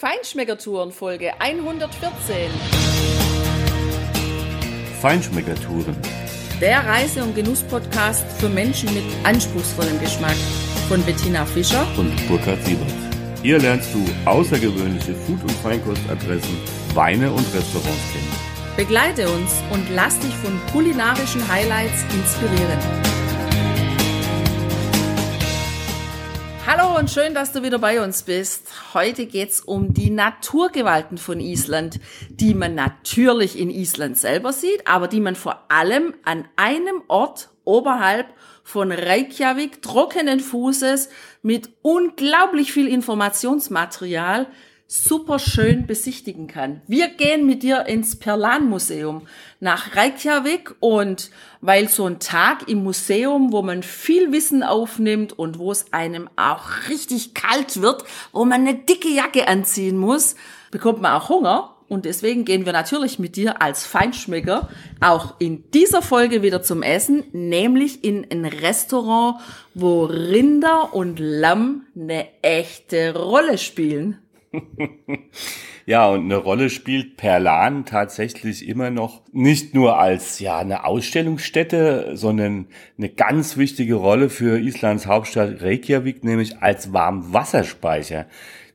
Feinschmeckertouren Folge 114. Feinschmeckertouren. Der Reise- und Genuss-Podcast für Menschen mit anspruchsvollem Geschmack von Bettina Fischer und Burkhard Siebert. Hier lernst du außergewöhnliche Food- und Feinkostadressen, Weine und Restaurants kennen. Begleite uns und lass dich von kulinarischen Highlights inspirieren. und schön, dass du wieder bei uns bist. Heute geht's um die Naturgewalten von Island, die man natürlich in Island selber sieht, aber die man vor allem an einem Ort oberhalb von Reykjavik trockenen Fußes mit unglaublich viel Informationsmaterial super schön besichtigen kann. Wir gehen mit dir ins Perlan-Museum nach Reykjavik und weil so ein Tag im Museum, wo man viel Wissen aufnimmt und wo es einem auch richtig kalt wird, wo man eine dicke Jacke anziehen muss, bekommt man auch Hunger. Und deswegen gehen wir natürlich mit dir als Feinschmecker auch in dieser Folge wieder zum Essen, nämlich in ein Restaurant, wo Rinder und Lamm eine echte Rolle spielen. ja, und eine Rolle spielt Perlan tatsächlich immer noch nicht nur als ja eine Ausstellungsstätte, sondern eine ganz wichtige Rolle für Islands Hauptstadt Reykjavik, nämlich als Warmwasserspeicher.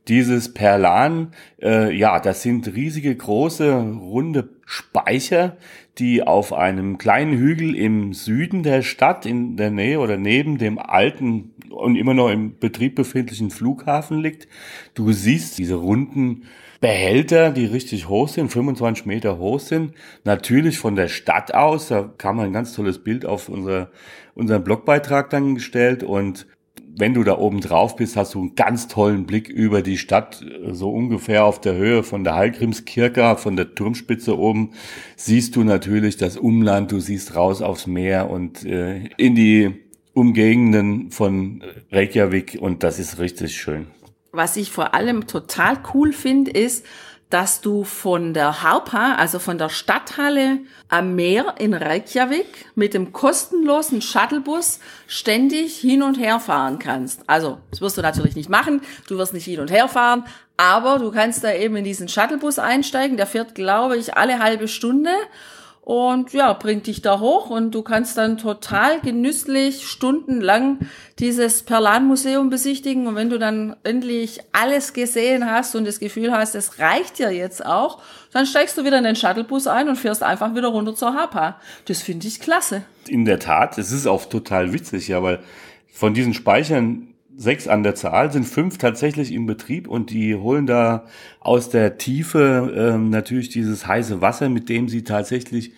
Dieses Perlan, äh, ja, das sind riesige, große, runde Speicher, die auf einem kleinen Hügel im Süden der Stadt in der Nähe oder neben dem alten und immer noch im Betrieb befindlichen Flughafen liegt. Du siehst diese runden Behälter, die richtig hoch sind, 25 Meter hoch sind, natürlich von der Stadt aus. Da kam ein ganz tolles Bild auf unser, unseren Blogbeitrag dann gestellt und wenn du da oben drauf bist, hast du einen ganz tollen Blick über die Stadt, so ungefähr auf der Höhe von der Hallgrimskirche, von der Turmspitze oben, siehst du natürlich das Umland, du siehst raus aufs Meer und äh, in die Umgegenden von Reykjavik und das ist richtig schön. Was ich vor allem total cool finde, ist, dass du von der Harpa, also von der Stadthalle am Meer in Reykjavik mit dem kostenlosen Shuttlebus ständig hin und her fahren kannst. Also, das wirst du natürlich nicht machen, du wirst nicht hin und her fahren, aber du kannst da eben in diesen Shuttlebus einsteigen, der fährt, glaube ich, alle halbe Stunde und ja, bringt dich da hoch und du kannst dann total genüsslich stundenlang dieses Perlan-Museum besichtigen und wenn du dann endlich alles gesehen hast und das Gefühl hast, es reicht dir jetzt auch, dann steigst du wieder in den Shuttlebus ein und fährst einfach wieder runter zur Hapa. Das finde ich klasse. In der Tat, es ist auch total witzig, ja, weil von diesen Speichern sechs an der Zahl, sind fünf tatsächlich im Betrieb und die holen da aus der Tiefe ähm, natürlich dieses heiße Wasser, mit dem sie tatsächlich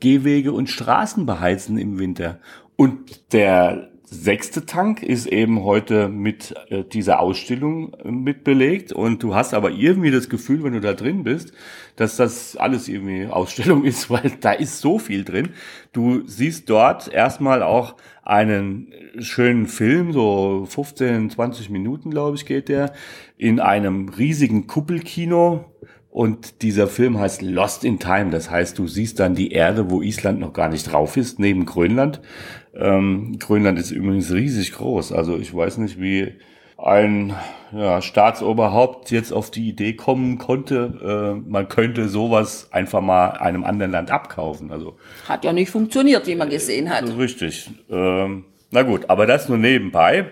Gehwege und Straßen beheizen im Winter. Und der sechste Tank ist eben heute mit äh, dieser Ausstellung äh, mit belegt und du hast aber irgendwie das Gefühl, wenn du da drin bist, dass das alles irgendwie Ausstellung ist, weil da ist so viel drin. Du siehst dort erstmal auch einen schönen Film, so 15, 20 Minuten, glaube ich, geht der, in einem riesigen Kuppelkino. Und dieser Film heißt Lost in Time. Das heißt, du siehst dann die Erde, wo Island noch gar nicht drauf ist, neben Grönland. Ähm, Grönland ist übrigens riesig groß. Also ich weiß nicht, wie ein ja, Staatsoberhaupt jetzt auf die Idee kommen konnte, äh, man könnte sowas einfach mal einem anderen Land abkaufen. Also hat ja nicht funktioniert, wie man äh, gesehen hat. So richtig. Ähm, na gut, aber das nur nebenbei.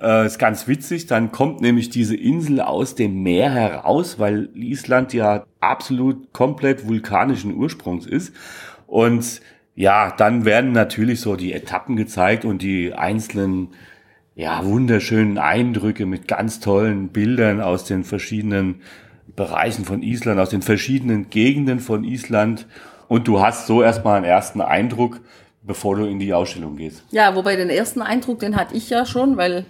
Äh, ist ganz witzig, dann kommt nämlich diese Insel aus dem Meer heraus, weil Island ja absolut komplett vulkanischen Ursprungs ist. Und ja, dann werden natürlich so die Etappen gezeigt und die einzelnen, ja, wunderschönen Eindrücke mit ganz tollen Bildern aus den verschiedenen Bereichen von Island, aus den verschiedenen Gegenden von Island. Und du hast so erstmal einen ersten Eindruck, bevor du in die Ausstellung gehst. Ja, wobei den ersten Eindruck, den hatte ich ja schon, weil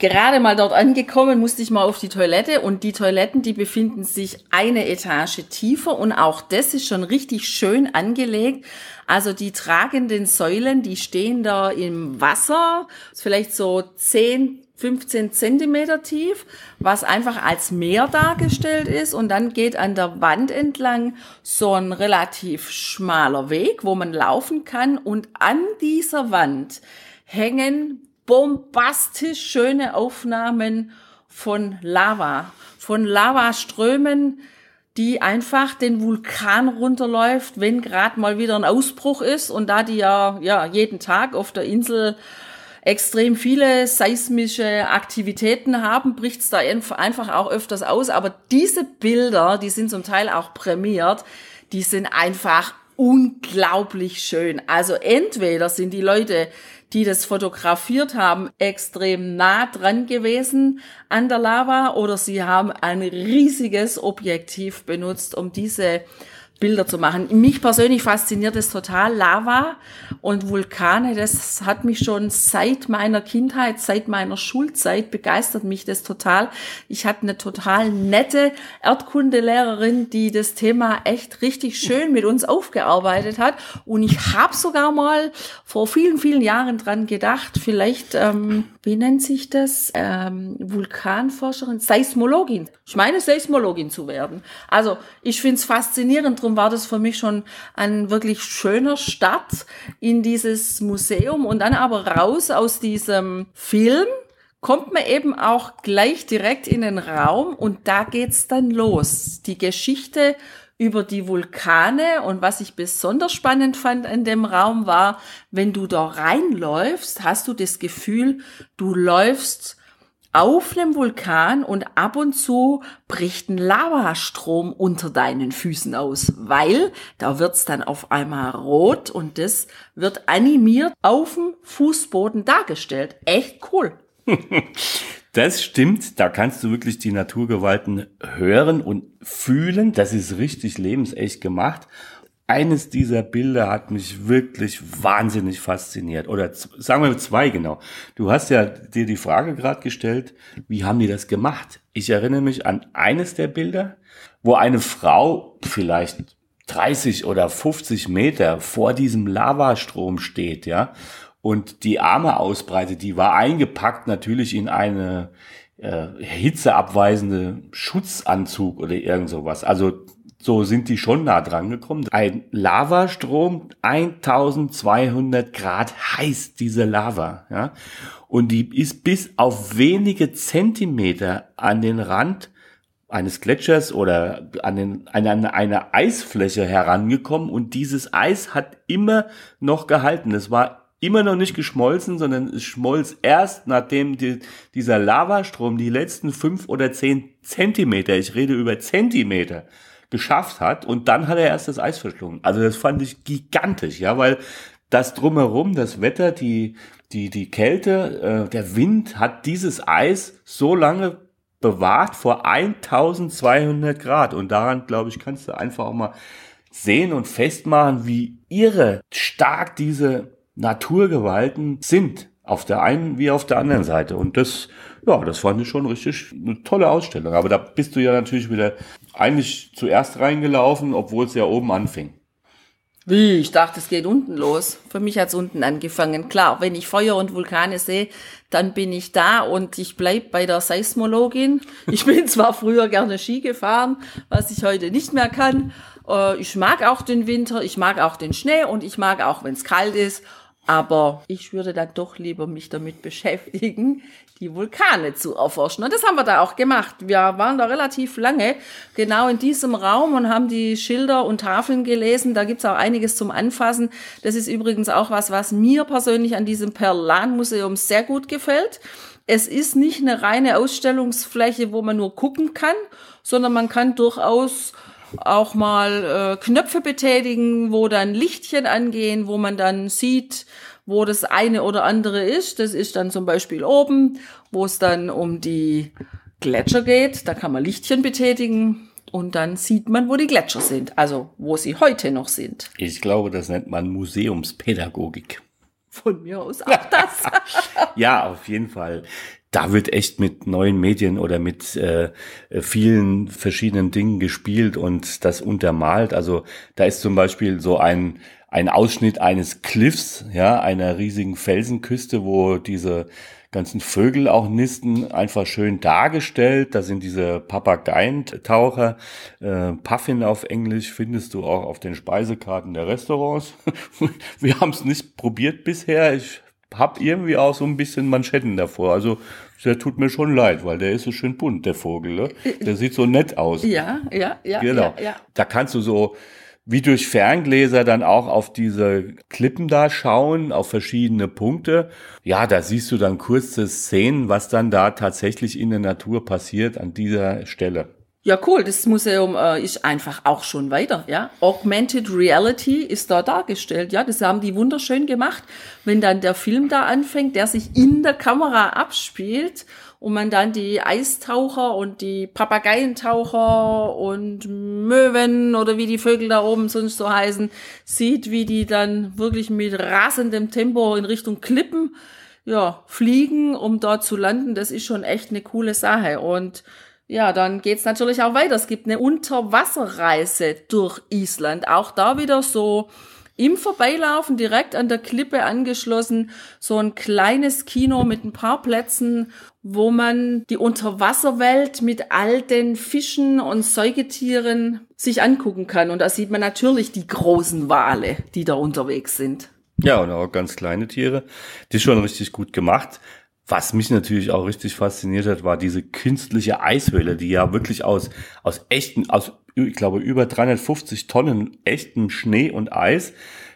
gerade mal dort angekommen, musste ich mal auf die Toilette und die Toiletten, die befinden sich eine Etage tiefer und auch das ist schon richtig schön angelegt. Also die tragenden Säulen, die stehen da im Wasser, vielleicht so 10, 15 Zentimeter tief, was einfach als Meer dargestellt ist. Und dann geht an der Wand entlang so ein relativ schmaler Weg, wo man laufen kann. Und an dieser Wand hängen bombastisch schöne Aufnahmen von Lava, von Lavaströmen, die einfach den Vulkan runterläuft, wenn gerade mal wieder ein Ausbruch ist und da die ja, ja jeden Tag auf der Insel extrem viele seismische Aktivitäten haben, bricht's da einfach auch öfters aus. Aber diese Bilder, die sind zum Teil auch prämiert, die sind einfach unglaublich schön. Also entweder sind die Leute die das fotografiert haben, extrem nah dran gewesen an der Lava oder sie haben ein riesiges Objektiv benutzt, um diese Bilder zu machen. Mich persönlich fasziniert es total, Lava und Vulkane, das hat mich schon seit meiner Kindheit, seit meiner Schulzeit begeistert mich das total. Ich hatte eine total nette Erdkundelehrerin, die das Thema echt richtig schön mit uns aufgearbeitet hat und ich habe sogar mal vor vielen, vielen Jahren dran gedacht, vielleicht, ähm, wie nennt sich das, ähm, Vulkanforscherin, Seismologin. Ich meine Seismologin zu werden. Also ich finde es faszinierend, drum Darum war das für mich schon ein wirklich schöner Start in dieses Museum und dann aber raus aus diesem Film kommt man eben auch gleich direkt in den Raum und da geht's dann los. Die Geschichte über die Vulkane und was ich besonders spannend fand in dem Raum war, wenn du da reinläufst, hast du das Gefühl, du läufst auf einem Vulkan und ab und zu bricht ein Lavastrom unter deinen Füßen aus, weil da wird's dann auf einmal rot und das wird animiert auf dem Fußboden dargestellt. Echt cool. Das stimmt, da kannst du wirklich die Naturgewalten hören und fühlen. Das ist richtig lebensecht gemacht eines dieser Bilder hat mich wirklich wahnsinnig fasziniert. Oder sagen wir zwei genau. Du hast ja dir die Frage gerade gestellt, wie haben die das gemacht? Ich erinnere mich an eines der Bilder, wo eine Frau vielleicht 30 oder 50 Meter vor diesem Lavastrom steht, ja, und die Arme ausbreitet. Die war eingepackt natürlich in eine äh, hitzeabweisende Schutzanzug oder irgend sowas. Also so sind die schon nah dran gekommen. Ein Lavastrom, 1200 Grad heiß, diese Lava. Ja? Und die ist bis auf wenige Zentimeter an den Rand eines Gletschers oder an, den, an, eine Eisfläche herangekommen und dieses Eis hat immer noch gehalten. Es war immer noch nicht geschmolzen, sondern es schmolz erst, nachdem die, dieser Lavastrom die letzten fünf oder zehn Zentimeter, ich rede über Zentimeter, geschafft hat und dann hat er erst das Eis verschlungen. Also das fand ich gigantisch, ja, weil das drumherum, das Wetter, die, die, die Kälte, äh, der Wind hat dieses Eis so lange bewahrt vor 1200 Grad und daran, glaube ich, kannst du einfach auch mal sehen und festmachen, wie irre stark diese Naturgewalten sind. Auf der einen wie auf der anderen Seite. Und das, ja, das fand ich schon richtig eine tolle Ausstellung. Aber da bist du ja natürlich wieder eigentlich zuerst reingelaufen, obwohl es ja oben anfing. Wie? Ich dachte, es geht unten los. Für mich hat es unten angefangen. Klar, wenn ich Feuer und Vulkane sehe, dann bin ich da und ich bleibe bei der Seismologin. Ich bin zwar früher gerne Ski gefahren, was ich heute nicht mehr kann. Äh, ich mag auch den Winter, ich mag auch den Schnee und ich mag auch, wenn es kalt ist. Aber ich würde dann doch lieber mich damit beschäftigen, die Vulkane zu erforschen. Und das haben wir da auch gemacht. Wir waren da relativ lange genau in diesem Raum und haben die Schilder und Tafeln gelesen. Da gibt's auch einiges zum Anfassen. Das ist übrigens auch was, was mir persönlich an diesem Perlan-Museum sehr gut gefällt. Es ist nicht eine reine Ausstellungsfläche, wo man nur gucken kann, sondern man kann durchaus auch mal äh, Knöpfe betätigen, wo dann Lichtchen angehen, wo man dann sieht, wo das eine oder andere ist. Das ist dann zum Beispiel oben, wo es dann um die Gletscher geht. Da kann man Lichtchen betätigen und dann sieht man, wo die Gletscher sind, also wo sie heute noch sind. Ich glaube, das nennt man Museumspädagogik. Von mir aus auch das. ja, auf jeden Fall da wird echt mit neuen Medien oder mit äh, vielen verschiedenen Dingen gespielt und das untermalt. Also da ist zum Beispiel so ein ein Ausschnitt eines Cliffs, ja, einer riesigen Felsenküste, wo diese ganzen Vögel auch nisten, einfach schön dargestellt. Da sind diese Papageientaucher, äh, Puffin auf Englisch, findest du auch auf den Speisekarten der Restaurants. Wir haben es nicht probiert bisher. Ich hab irgendwie auch so ein bisschen Manschetten davor. Also der tut mir schon leid, weil der ist so schön bunt, der Vogel. Ne? Der sieht so nett aus. Ja, ja, ja. Genau. Ja, ja. Da kannst du so wie durch Ferngläser dann auch auf diese Klippen da schauen, auf verschiedene Punkte. Ja, da siehst du dann kurze Szenen, was dann da tatsächlich in der Natur passiert an dieser Stelle. Ja, cool. Das Museum äh, ist einfach auch schon weiter. Ja, Augmented Reality ist da dargestellt. Ja, das haben die wunderschön gemacht. Wenn dann der Film da anfängt, der sich in der Kamera abspielt und man dann die Eistaucher und die Papageientaucher und Möwen oder wie die Vögel da oben sonst so heißen, sieht, wie die dann wirklich mit rasendem Tempo in Richtung Klippen ja, fliegen, um dort zu landen, das ist schon echt eine coole Sache. Und ja, dann geht's natürlich auch weiter. Es gibt eine Unterwasserreise durch Island. Auch da wieder so im Vorbeilaufen direkt an der Klippe angeschlossen, so ein kleines Kino mit ein paar Plätzen, wo man die Unterwasserwelt mit all den Fischen und Säugetieren sich angucken kann. Und da sieht man natürlich die großen Wale, die da unterwegs sind. Ja, und auch ganz kleine Tiere. Die ist schon richtig gut gemacht. Was mich natürlich auch richtig fasziniert hat, war diese künstliche Eishöhle, die ja wirklich aus, aus echten, aus, ich glaube, über 350 Tonnen echtem Schnee und Eis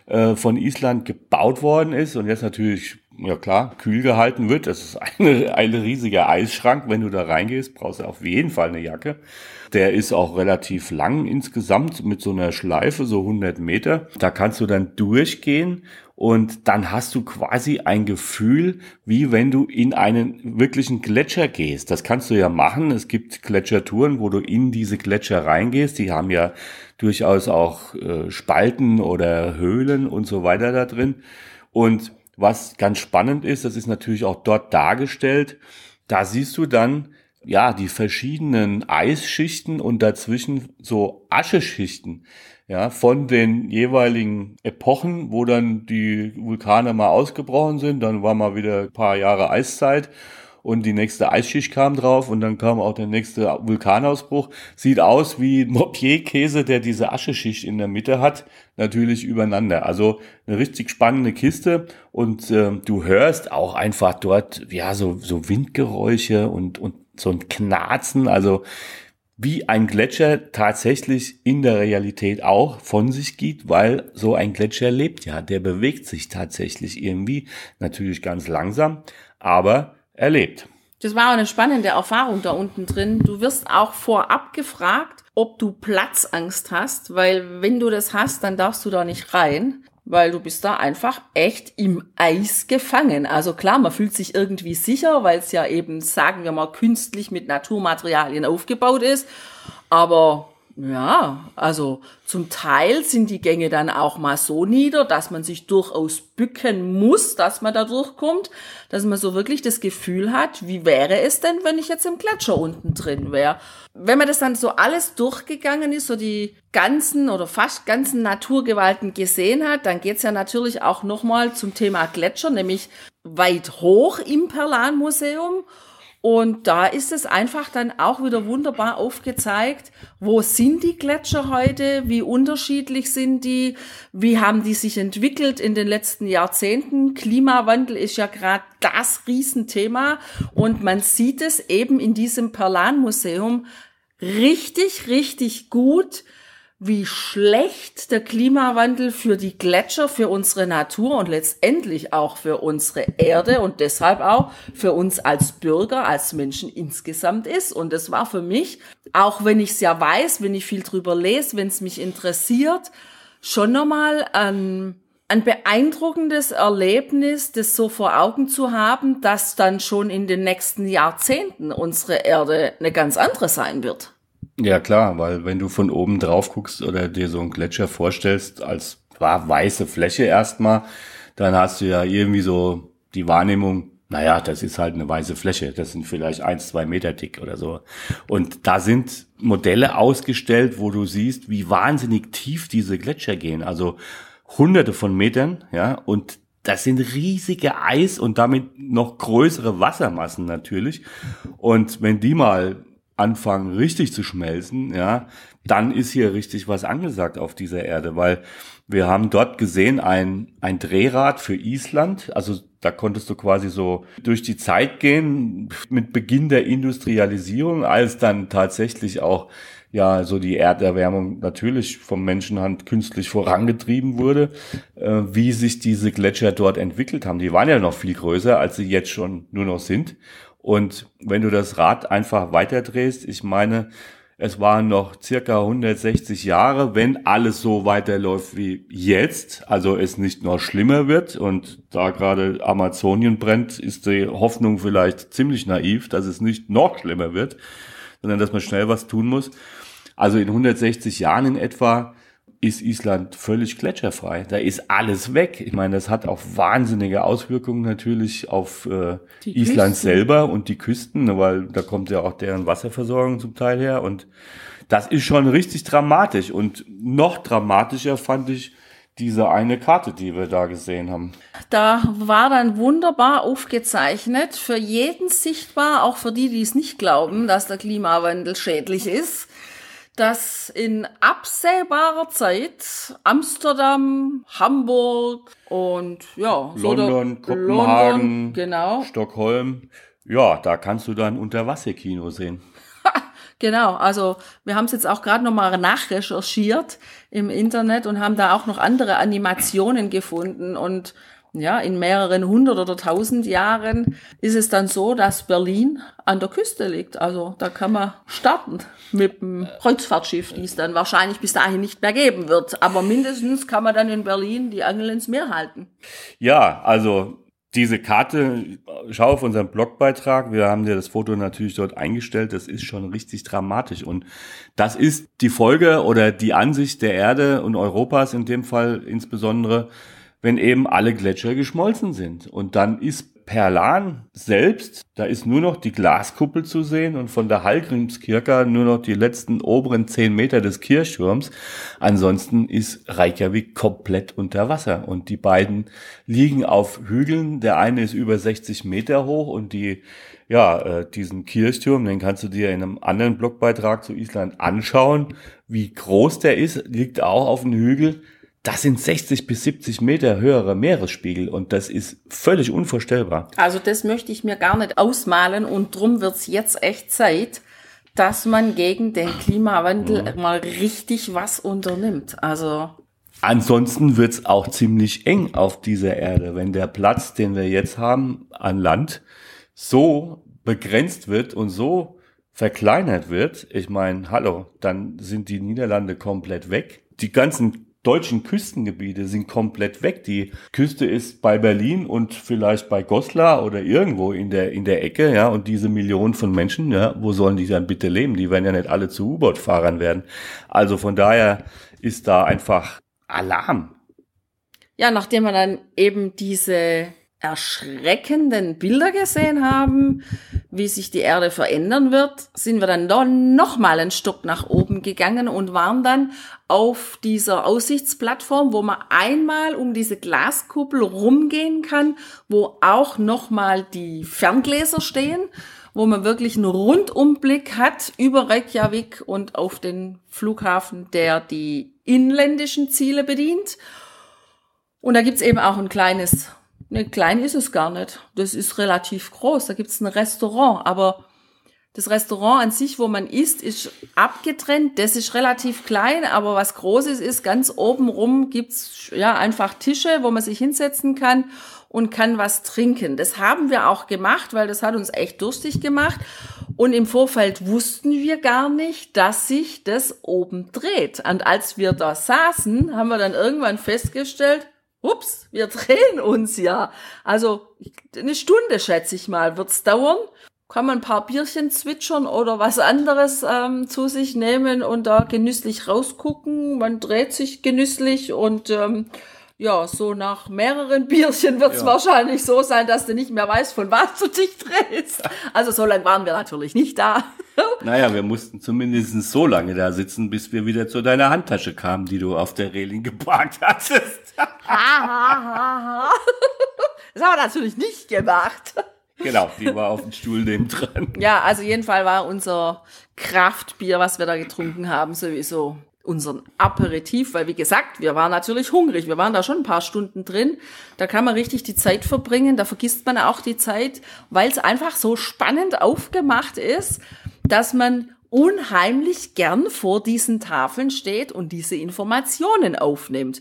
äh, von Island gebaut worden ist und jetzt natürlich, ja klar, kühl gehalten wird. Das ist eine, eine riesige Eisschrank. Wenn du da reingehst, brauchst du auf jeden Fall eine Jacke. Der ist auch relativ lang insgesamt mit so einer Schleife, so 100 Meter. Da kannst du dann durchgehen und dann hast du quasi ein Gefühl, wie wenn du in einen wirklichen Gletscher gehst. Das kannst du ja machen. Es gibt Gletschertouren, wo du in diese Gletscher reingehst. Die haben ja durchaus auch äh, Spalten oder Höhlen und so weiter da drin. Und was ganz spannend ist, das ist natürlich auch dort dargestellt. Da siehst du dann, ja, die verschiedenen Eisschichten und dazwischen so Ascheschichten ja, von den jeweiligen Epochen, wo dann die Vulkane mal ausgebrochen sind, dann war mal wieder ein paar Jahre Eiszeit und die nächste Eisschicht kam drauf und dann kam auch der nächste Vulkanausbruch. Sieht aus wie Mopier-Käse, der diese Ascheschicht in der Mitte hat, natürlich übereinander. Also eine richtig spannende Kiste und äh, du hörst auch einfach dort, ja, so, so Windgeräusche und, und so ein Knarzen, also wie ein Gletscher tatsächlich in der Realität auch von sich geht, weil so ein Gletscher lebt ja, der bewegt sich tatsächlich irgendwie, natürlich ganz langsam, aber er lebt. Das war auch eine spannende Erfahrung da unten drin. Du wirst auch vorab gefragt, ob du Platzangst hast, weil wenn du das hast, dann darfst du da nicht rein weil du bist da einfach echt im Eis gefangen. Also klar, man fühlt sich irgendwie sicher, weil es ja eben, sagen wir mal, künstlich mit Naturmaterialien aufgebaut ist. Aber ja, also zum Teil sind die Gänge dann auch mal so nieder, dass man sich durchaus bücken muss, dass man da durchkommt, dass man so wirklich das Gefühl hat, wie wäre es denn, wenn ich jetzt im Gletscher unten drin wäre. Wenn man das dann so alles durchgegangen ist, so die ganzen oder fast ganzen Naturgewalten gesehen hat, dann geht's ja natürlich auch nochmal zum Thema Gletscher, nämlich weit hoch im Perlan-Museum und da ist es einfach dann auch wieder wunderbar aufgezeigt, wo sind die Gletscher heute, wie unterschiedlich sind die, wie haben die sich entwickelt in den letzten Jahrzehnten. Klimawandel ist ja gerade das Riesenthema und man sieht es eben in diesem Perlan-Museum richtig, richtig gut, wie schlecht der Klimawandel für die Gletscher, für unsere Natur und letztendlich auch für unsere Erde und deshalb auch für uns als Bürger, als Menschen insgesamt ist. Und es war für mich, auch wenn ich es ja weiß, wenn ich viel drüber lese, wenn es mich interessiert, schon nochmal ein, ähm, ein beeindruckendes Erlebnis, das so vor Augen zu haben, dass dann schon in den nächsten Jahrzehnten unsere Erde eine ganz andere sein wird. Ja klar, weil wenn du von oben drauf guckst oder dir so einen Gletscher vorstellst als weiße Fläche erstmal, dann hast du ja irgendwie so die Wahrnehmung, naja, das ist halt eine weiße Fläche. Das sind vielleicht eins, zwei Meter dick oder so. Und da sind Modelle ausgestellt, wo du siehst, wie wahnsinnig tief diese Gletscher gehen. Also hunderte von Metern, ja, und das sind riesige Eis und damit noch größere Wassermassen natürlich. Und wenn die mal anfangen richtig zu schmelzen, ja, dann ist hier richtig was angesagt auf dieser Erde, weil wir haben dort gesehen ein, ein Drehrad für Island, also da konntest du quasi so durch die Zeit gehen mit Beginn der Industrialisierung, als dann tatsächlich auch ja so die Erderwärmung natürlich vom Menschenhand künstlich vorangetrieben wurde, äh, wie sich diese Gletscher dort entwickelt haben. Die waren ja noch viel größer, als sie jetzt schon nur noch sind. Und wenn du das Rad einfach weiterdrehst, ich meine, es waren noch circa 160 Jahre, wenn alles so weiterläuft wie jetzt, also es nicht noch schlimmer wird und da gerade Amazonien brennt, ist die Hoffnung vielleicht ziemlich naiv, dass es nicht noch schlimmer wird, sondern dass man schnell was tun muss. Also in 160 Jahren in etwa ist Island völlig gletscherfrei. Da ist alles weg. Ich meine, das hat auch wahnsinnige Auswirkungen natürlich auf äh, Island Küsten. selber und die Küsten, ne, weil da kommt ja auch deren Wasserversorgung zum Teil her. Und das ist schon richtig dramatisch. Und noch dramatischer fand ich diese eine Karte, die wir da gesehen haben. Da war dann wunderbar aufgezeichnet, für jeden sichtbar, auch für die, die es nicht glauben, dass der Klimawandel schädlich ist dass in absehbarer Zeit Amsterdam, Hamburg und ja, London, so Kopenhagen, London, genau. Stockholm. Ja, da kannst du dann Unterwasserkino sehen. Genau, also wir haben es jetzt auch gerade nochmal nachrecherchiert im Internet und haben da auch noch andere Animationen gefunden und ja, in mehreren hundert oder tausend Jahren ist es dann so, dass Berlin an der Küste liegt. Also da kann man starten mit dem Kreuzfahrtschiff, die es dann wahrscheinlich bis dahin nicht mehr geben wird. Aber mindestens kann man dann in Berlin die Angel ins Meer halten. Ja, also diese Karte, schau auf unseren Blogbeitrag. Wir haben dir das Foto natürlich dort eingestellt. Das ist schon richtig dramatisch. Und das ist die Folge oder die Ansicht der Erde und Europas in dem Fall insbesondere wenn eben alle Gletscher geschmolzen sind. Und dann ist Perlan selbst, da ist nur noch die Glaskuppel zu sehen und von der Hallgrimskirche nur noch die letzten oberen zehn Meter des Kirchturms. Ansonsten ist Reykjavik komplett unter Wasser und die beiden liegen auf Hügeln. Der eine ist über 60 Meter hoch und die ja, äh, diesen Kirchturm, den kannst du dir in einem anderen Blogbeitrag zu Island anschauen. Wie groß der ist, liegt auch auf einem Hügel das sind 60 bis 70 Meter höhere Meeresspiegel und das ist völlig unvorstellbar. Also das möchte ich mir gar nicht ausmalen und drum wird's jetzt echt Zeit, dass man gegen den Klimawandel mhm. mal richtig was unternimmt. Also Ansonsten wird's auch ziemlich eng auf dieser Erde, wenn der Platz, den wir jetzt haben an Land, so begrenzt wird und so verkleinert wird. Ich meine, hallo, dann sind die Niederlande komplett weg. Die ganzen deutschen Küstengebiete sind komplett weg. Die Küste ist bei Berlin und vielleicht bei Goslar oder irgendwo in der, in der Ecke, ja, und diese Millionen von Menschen, ja, wo sollen die dann bitte leben? Die werden ja nicht alle zu U-Boot-Fahrern werden. Also von daher ist da einfach Alarm. Ja, nachdem man dann eben diese erschreckenden Bilder gesehen haben, wie sich die Erde verändern wird, sind wir dann noch, noch mal einen Stock nach oben gegangen und waren dann auf dieser Aussichtsplattform, wo man einmal um diese Glaskuppel rumgehen kann, wo auch noch mal die Ferngläser stehen, wo man wirklich einen Rundumblick hat über Reykjavik und auf den Flughafen, der die inländischen Ziele bedient. Und da gibt's eben auch ein kleines Ne, klein ist es gar nicht. Das ist relativ groß. Da gibt's ein Restaurant, aber das Restaurant an sich, wo man isst, ist abgetrennt. Das ist relativ klein, aber was Großes ist, ganz oben rum gibt's ja einfach Tische, wo man sich hinsetzen kann und kann was trinken. Das haben wir auch gemacht, weil das hat uns echt durstig gemacht. Und im Vorfeld wussten wir gar nicht, dass sich das oben dreht. Und als wir da saßen, haben wir dann irgendwann festgestellt, ups, wir drehen uns ja. Also eine Stunde, schätze ich mal, wird's dauern. Kann man ein paar Bierchen zwitschern oder was anderes ähm, zu sich nehmen und da genüsslich rausgucken. Man dreht sich genüsslich und ähm, ja, so nach mehreren Bierchen wird es ja. wahrscheinlich so sein, dass du nicht mehr weißt, von was du dich drehst. Also so lange waren wir natürlich nicht da. Naja, wir mussten zumindest so lange da sitzen, bis wir wieder zu deiner Handtasche kamen, die du auf der Reling geparkt hattest. Ha, ha, ha, das haben wir natürlich nicht gemacht. Genau, die war auf dem Stuhl neben dran. Ja, also jeden Fall war unser Kraftbier, was wir da getrunken haben, sowieso unseren Aperitif, weil wie gesagt, wir waren natürlich hungrig, wir waren da schon ein paar Stunden drin, da kann man richtig die Zeit verbringen, da vergisst man auch die Zeit, weil es einfach so spannend aufgemacht ist, dass man unheimlich gern vor diesen Tafeln steht und diese Informationen aufnimmt.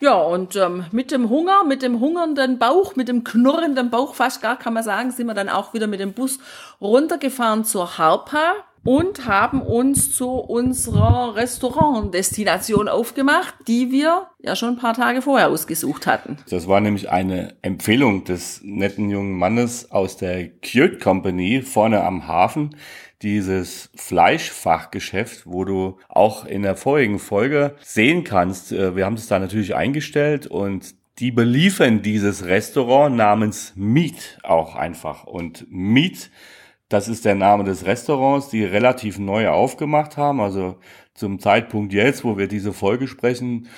Ja, und ähm, mit dem Hunger, mit dem hungernden Bauch, mit dem knurrenden Bauch fast gar, kann man sagen, sind wir dann auch wieder mit dem Bus runtergefahren zur Harpa und haben uns zu unserer Restaurantdestination aufgemacht, die wir ja schon ein paar Tage vorher ausgesucht hatten. Das war nämlich eine Empfehlung des netten jungen Mannes aus der Cute Company vorne am Hafen. Dieses Fleischfachgeschäft, wo du auch in der vorigen Folge sehen kannst. Äh, wir haben es da natürlich eingestellt und die beliefern dieses Restaurant namens Meat auch einfach. Und Meat das ist der Name des Restaurants, die relativ neu aufgemacht haben. Also zum Zeitpunkt jetzt, wo wir diese Folge sprechen,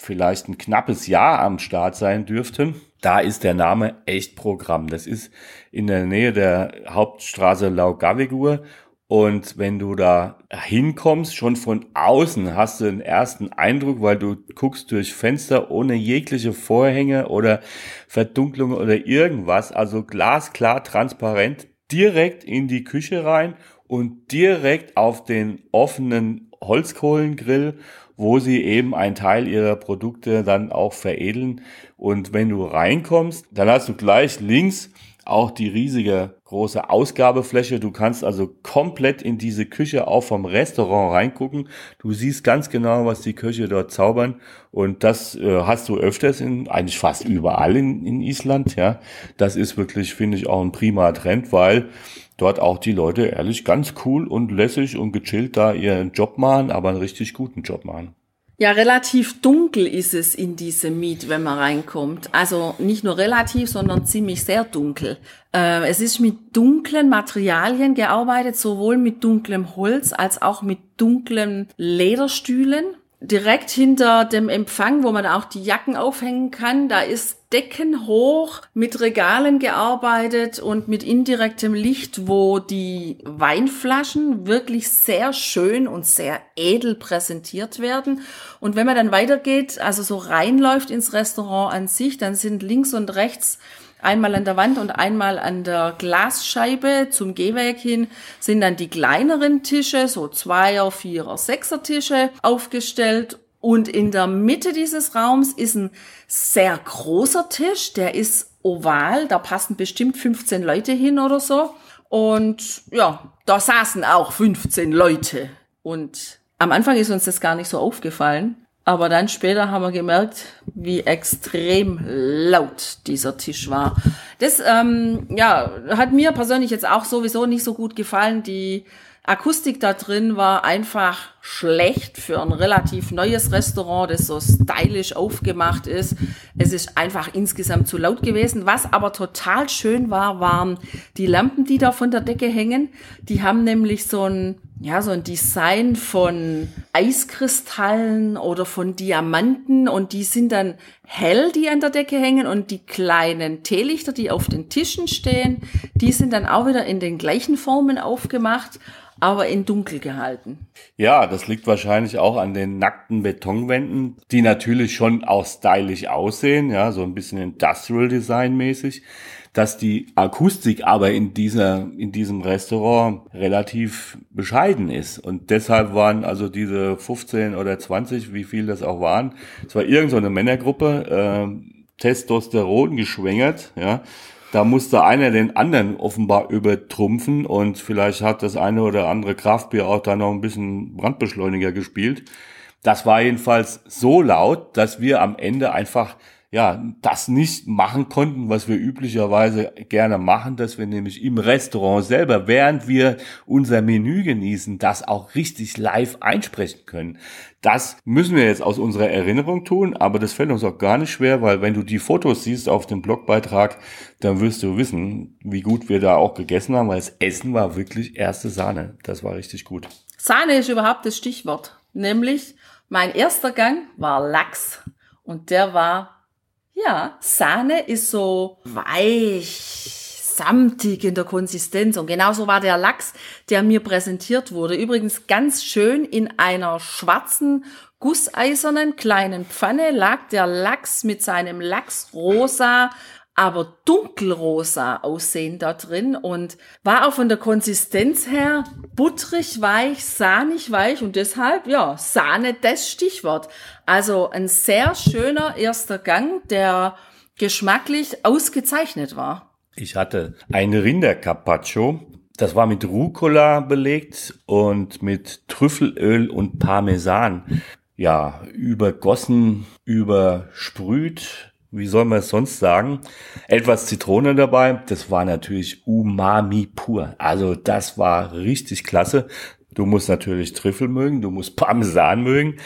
vielleicht ein knappes Jahr am Start sein dürfte. Da ist der Name echt Programm. Das ist in der Nähe der Hauptstraße Laugavigur. Und wenn du da hinkommst, schon von außen hast du den ersten Eindruck, weil du guckst durch Fenster ohne jegliche Vorhänge oder Verdunklung oder irgendwas. Also glasklar, transparent direkt in die Küche rein und direkt auf den offenen Holzkohlengrill, wo sie eben einen Teil ihrer Produkte dann auch veredeln. Und wenn du reinkommst, dann hast du gleich links auch die riesige große Ausgabefläche. Du kannst also komplett in diese Küche auch vom Restaurant reingucken. Du siehst ganz genau, was die Köche dort zaubern. Und das äh, hast du öfters in, eigentlich fast überall in, in Island, ja. Das ist wirklich, finde ich, auch ein prima Trend, weil dort auch die Leute ehrlich ganz cool und lässig und gechillt da ihren Job machen, aber einen richtig guten Job machen. Ja, relativ dunkel ist es in diesem Miet, wenn man reinkommt. Also nicht nur relativ, sondern ziemlich sehr dunkel. Äh, es ist mit dunklen Materialien gearbeitet, sowohl mit dunklem Holz als auch mit dunklen Lederstühlen. Direkt hinter dem Empfang, wo man auch die Jacken aufhängen kann, da ist Decken hoch, mit Regalen gearbeitet und mit indirektem Licht, wo die Weinflaschen wirklich sehr schön und sehr edel präsentiert werden. Und wenn man dann weitergeht, also so reinläuft ins Restaurant an sich, dann sind links und rechts einmal an der Wand und einmal an der Glasscheibe zum Gehweg hin sind dann die kleineren Tische, so Zweier, Vierer, Sechser Tische aufgestellt und in der Mitte dieses Raums ist ein sehr großer Tisch, der ist oval, da passen bestimmt 15 Leute hin oder so. Und ja, da saßen auch 15 Leute. Und am Anfang ist uns das gar nicht so aufgefallen. Aber dann später haben wir gemerkt, wie extrem laut dieser Tisch war. Das ähm, ja, hat mir persönlich jetzt auch sowieso nicht so gut gefallen. Die Akustik da drin war einfach schlecht für ein relativ neues Restaurant, das so stylisch aufgemacht ist. Es ist einfach insgesamt zu laut gewesen. Was aber total schön war, waren die Lampen, die da von der Decke hängen. Die haben nämlich so ein, ja, so ein Design von Eiskristallen oder von Diamanten und die sind dann hell, die an der Decke hängen und die kleinen Teelichter, die auf den Tischen stehen, die sind dann auch wieder in den gleichen Formen aufgemacht aber in dunkel gehalten. Ja, das liegt wahrscheinlich auch an den nackten Betonwänden, die natürlich schon auch stylisch aussehen, ja, so ein bisschen Industrial Design mäßig, dass die Akustik aber in dieser, in diesem Restaurant relativ bescheiden ist. Und deshalb waren also diese 15 oder 20, wie viel das auch waren, es war irgendeine so eine Männergruppe, äh, Testosteron geschwängert, ja, da musste einer den anderen offenbar übertrumpfen und vielleicht hat das eine oder andere Kraftbier auch da noch ein bisschen Brandbeschleuniger gespielt. Das war jedenfalls so laut, dass wir am Ende einfach ja, das nicht machen konnten, was wir üblicherweise gerne machen, dass wir nämlich im Restaurant selber, während wir unser Menü genießen, das auch richtig live einsprechen können. Das müssen wir jetzt aus unserer Erinnerung tun, aber das fällt uns auch gar nicht schwer, weil wenn du die Fotos siehst auf dem Blogbeitrag, dann wirst du wissen, wie gut wir da auch gegessen haben, weil das Essen war wirklich erste Sahne. Das war richtig gut. Sahne ist überhaupt das Stichwort. Nämlich, mein erster Gang war Lachs und der war ja, Sahne ist so weich samtig in der Konsistenz. Und genauso war der Lachs, der mir präsentiert wurde. Übrigens ganz schön in einer schwarzen, gusseisernen kleinen Pfanne lag der Lachs mit seinem Lachsrosa aber dunkelrosa aussehen da drin und war auch von der Konsistenz her butterig weich, sahnig weich und deshalb, ja, Sahne das Stichwort. Also ein sehr schöner erster Gang, der geschmacklich ausgezeichnet war. Ich hatte ein Rindercarpaccio. Das war mit Rucola belegt und mit Trüffelöl und Parmesan. Ja, übergossen, übersprüht wie soll man es sonst sagen? Etwas Zitrone dabei. Das war natürlich Umami pur. Also das war richtig klasse. Du musst natürlich Trüffel mögen, du musst Parmesan mögen.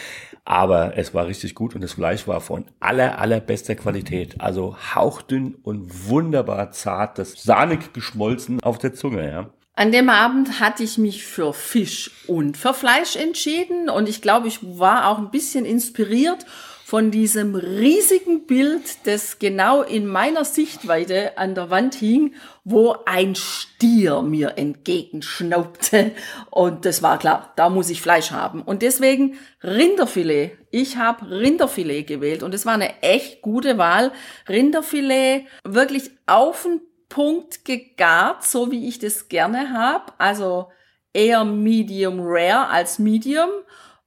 Aber es war richtig gut und das Fleisch war von aller, allerbester Qualität. Also hauchdünn und wunderbar zart, das sahnig geschmolzen auf der Zunge, ja. An dem Abend hatte ich mich für Fisch und für Fleisch entschieden und ich glaube, ich war auch ein bisschen inspiriert von diesem riesigen Bild, das genau in meiner Sichtweite an der Wand hing, wo ein Stier mir entgegenschnaubte. Und das war klar, da muss ich Fleisch haben. Und deswegen Rinderfilet. Ich habe Rinderfilet gewählt und es war eine echt gute Wahl. Rinderfilet wirklich auf den Punkt gegart, so wie ich das gerne habe. Also eher medium rare als medium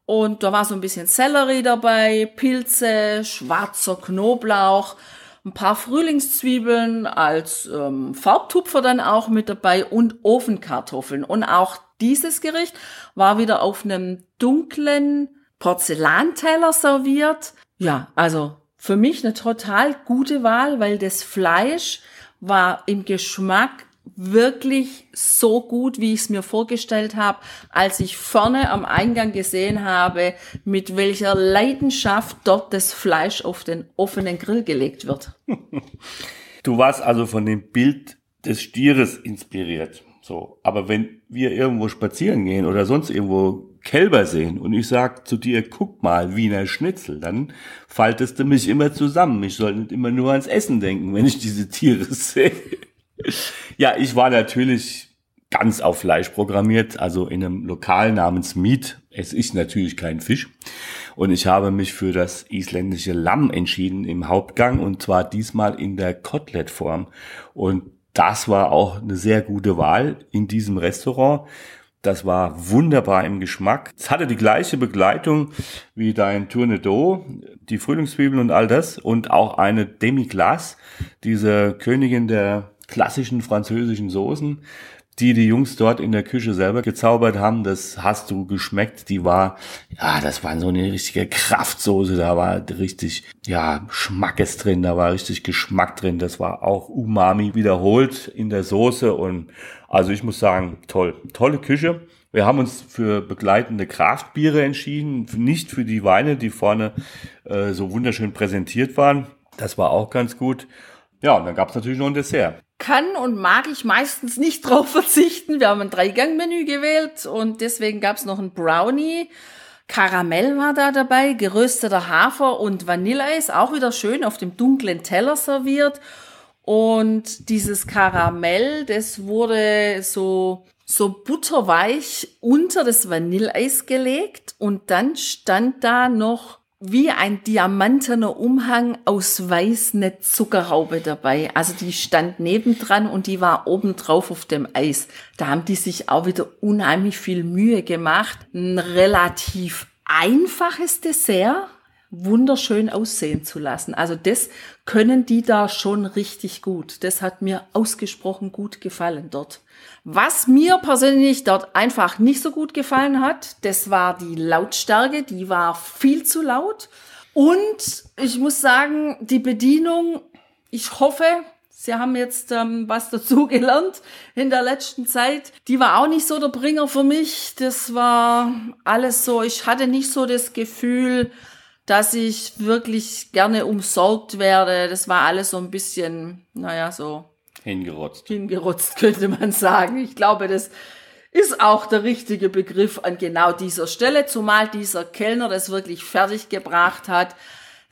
und da war so ein bisschen Sellerie dabei, Pilze, schwarzer Knoblauch, ein paar Frühlingszwiebeln als ähm, Farbtupfer dann auch mit dabei und Ofenkartoffeln. Und auch dieses Gericht war wieder auf einem dunklen Porzellanteller serviert. Ja, also für mich eine total gute Wahl, weil das Fleisch war im Geschmack wirklich so gut, wie ich es mir vorgestellt habe, als ich vorne am Eingang gesehen habe, mit welcher Leidenschaft dort das Fleisch auf den offenen Grill gelegt wird. Du warst also von dem Bild des Stieres inspiriert. So, aber wenn wir irgendwo spazieren gehen oder sonst irgendwo Kälber sehen und ich sag zu dir, guck mal, Wiener Schnitzel, dann faltest du mich immer zusammen. Ich soll nicht immer nur ans Essen denken, wenn ich diese Tiere sehe ja, ich war natürlich ganz auf Fleisch programmiert, also in einem Lokal namens Meat. Es ist natürlich kein Fisch. Und ich habe mich für das isländische Lamm entschieden im Hauptgang und zwar diesmal in der Kotelettform. Und das war auch eine sehr gute Wahl in diesem Restaurant. Das war wunderbar im Geschmack. Es hatte die gleiche Begleitung wie dein Tourne d'eau, die Frühlingszwiebeln und all das und auch eine Demi-Glace, diese Königin der klassischen französischen Soßen, die die Jungs dort in der Küche selber gezaubert haben. Das hast du geschmeckt. Die war, ja, das war so eine richtige Kraftsoße. Da war richtig, ja, Schmackes drin. Da war richtig Geschmack drin. Das war auch Umami wiederholt in der Soße. Und also ich muss sagen, toll. Tolle Küche. Wir haben uns für begleitende Kraftbiere entschieden, nicht für die Weine, die vorne äh, so wunderschön präsentiert waren. Das war auch ganz gut. Ja, und dann gab es natürlich noch ein Dessert kann und mag ich meistens nicht drauf verzichten. Wir haben ein Dreigangmenü gewählt und deswegen gab es noch ein Brownie. Karamell war da dabei, gerösteter Hafer und Vanilleeis, auch wieder schön auf dem dunklen Teller serviert. Und dieses Karamell, das wurde so, so butterweich unter das Vanilleeis gelegt und dann stand da noch wie ein diamantener Umhang aus weiß eine Zuckerhaube dabei. Also die stand nebendran und die war obendrauf auf dem Eis. Da haben die sich auch wieder unheimlich viel Mühe gemacht. Ein relativ einfaches Dessert wunderschön aussehen zu lassen. Also das können die da schon richtig gut. Das hat mir ausgesprochen gut gefallen dort. Was mir persönlich dort einfach nicht so gut gefallen hat, das war die Lautstärke, die war viel zu laut. Und ich muss sagen, die Bedienung, ich hoffe, Sie haben jetzt ähm, was gelernt in der letzten Zeit. Die war auch nicht so der Bringer für mich. Das war alles so. Ich hatte nicht so das Gefühl, dass ich wirklich gerne umsorgt werde. Das war alles so ein bisschen, naja, so Hingerotzt. Hingerotzt könnte man sagen. Ich glaube, das ist auch der richtige Begriff an genau dieser Stelle, zumal dieser Kellner das wirklich fertig gebracht hat.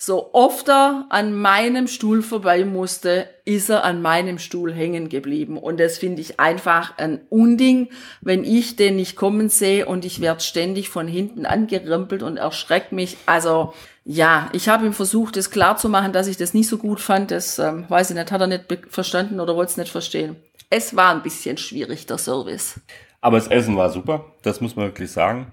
So oft er an meinem Stuhl vorbei musste, ist er an meinem Stuhl hängen geblieben. Und das finde ich einfach ein Unding, wenn ich den nicht kommen sehe und ich werde ständig von hinten angerempelt und erschreckt mich. Also ja, ich habe ihm versucht, das klar zu machen, dass ich das nicht so gut fand. Das ähm, weiß ich nicht, hat er nicht verstanden oder wollte es nicht verstehen. Es war ein bisschen schwierig, der Service. Aber das Essen war super, das muss man wirklich sagen.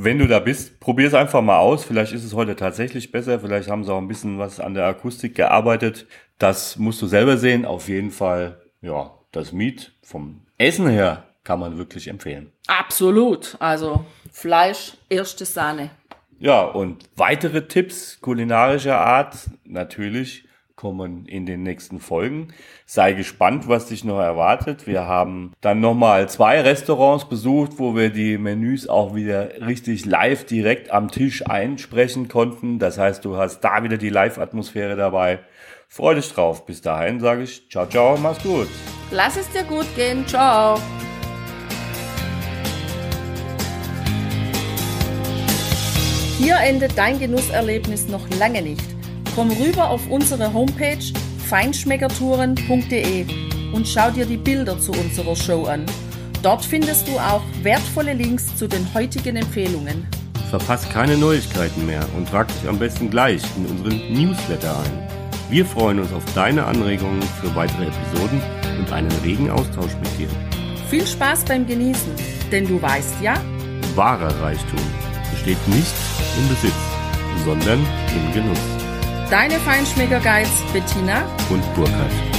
Wenn du da bist, probier es einfach mal aus. Vielleicht ist es heute tatsächlich besser. Vielleicht haben sie auch ein bisschen was an der Akustik gearbeitet. Das musst du selber sehen. Auf jeden Fall, ja, das Miet vom Essen her kann man wirklich empfehlen. Absolut. Also Fleisch, erste Sahne. Ja, und weitere Tipps kulinarischer Art natürlich kommen in den nächsten Folgen. Sei gespannt, was dich noch erwartet. Wir haben dann nochmal zwei Restaurants besucht, wo wir die Menüs auch wieder richtig live direkt am Tisch einsprechen konnten. Das heißt, du hast da wieder die Live-Atmosphäre dabei. Freu dich drauf. Bis dahin sage ich ciao, ciao, mach's gut. Lass es dir gut gehen. Ciao. Hier endet dein Genusserlebnis noch lange nicht. Komm rüber auf unsere Homepage feinschmeckertouren.de und schau dir die Bilder zu unserer Show an. Dort findest du auch wertvolle Links zu den heutigen Empfehlungen. Verpasst keine Neuigkeiten mehr und trag dich am besten gleich in unseren Newsletter ein. Wir freuen uns auf deine Anregungen für weitere Episoden und einen regen Austausch mit dir. Viel Spaß beim Genießen, denn du weißt ja, wahrer Reichtum besteht nicht im Besitz, sondern im Genuss. Deine Feinschmecker Guides Bettina und Burkhard.